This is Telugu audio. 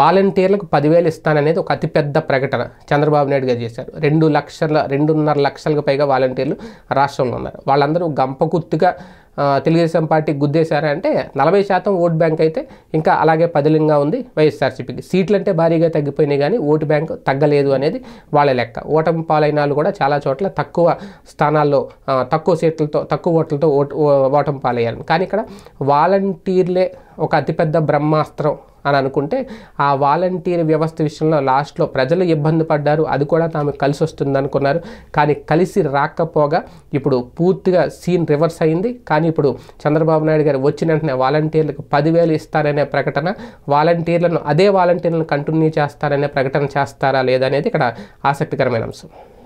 వాలంటీర్లకు పదివేలు ఇస్తాననేది ఒక అతిపెద్ద ప్రకటన చంద్రబాబు నాయుడు గారు చేశారు రెండు లక్షల రెండున్నర లక్షలకు పైగా వాలంటీర్లు రాష్ట్రంలో ఉన్నారు వాళ్ళందరూ గుర్తుగా తెలుగుదేశం పార్టీ గుద్దేశారా అంటే నలభై శాతం ఓట్ బ్యాంక్ అయితే ఇంకా అలాగే పదిలంగా ఉంది వైఎస్ఆర్సీపీకి సీట్లు అంటే భారీగా తగ్గిపోయినాయి కానీ ఓటు బ్యాంక్ తగ్గలేదు అనేది వాళ్ళ లెక్క ఓటమి వాళ్ళు కూడా చాలా చోట్ల తక్కువ స్థానాల్లో తక్కువ సీట్లతో తక్కువ ఓట్లతో ఓటు ఓటమి పాలయ్యారు కానీ ఇక్కడ వాలంటీర్లే ఒక అతిపెద్ద బ్రహ్మాస్త్రం అని అనుకుంటే ఆ వాలంటీర్ వ్యవస్థ విషయంలో లాస్ట్లో ప్రజలు ఇబ్బంది పడ్డారు అది కూడా తాము కలిసి వస్తుంది అనుకున్నారు కానీ కలిసి రాకపోగా ఇప్పుడు పూర్తిగా సీన్ రివర్స్ అయింది కానీ ఇప్పుడు చంద్రబాబు నాయుడు గారు వచ్చిన వెంటనే వాలంటీర్లకు పదివేలు ఇస్తారనే ప్రకటన వాలంటీర్లను అదే వాలంటీర్లను కంటిన్యూ చేస్తారనే ప్రకటన చేస్తారా లేదనేది ఇక్కడ ఆసక్తికరమైన అంశం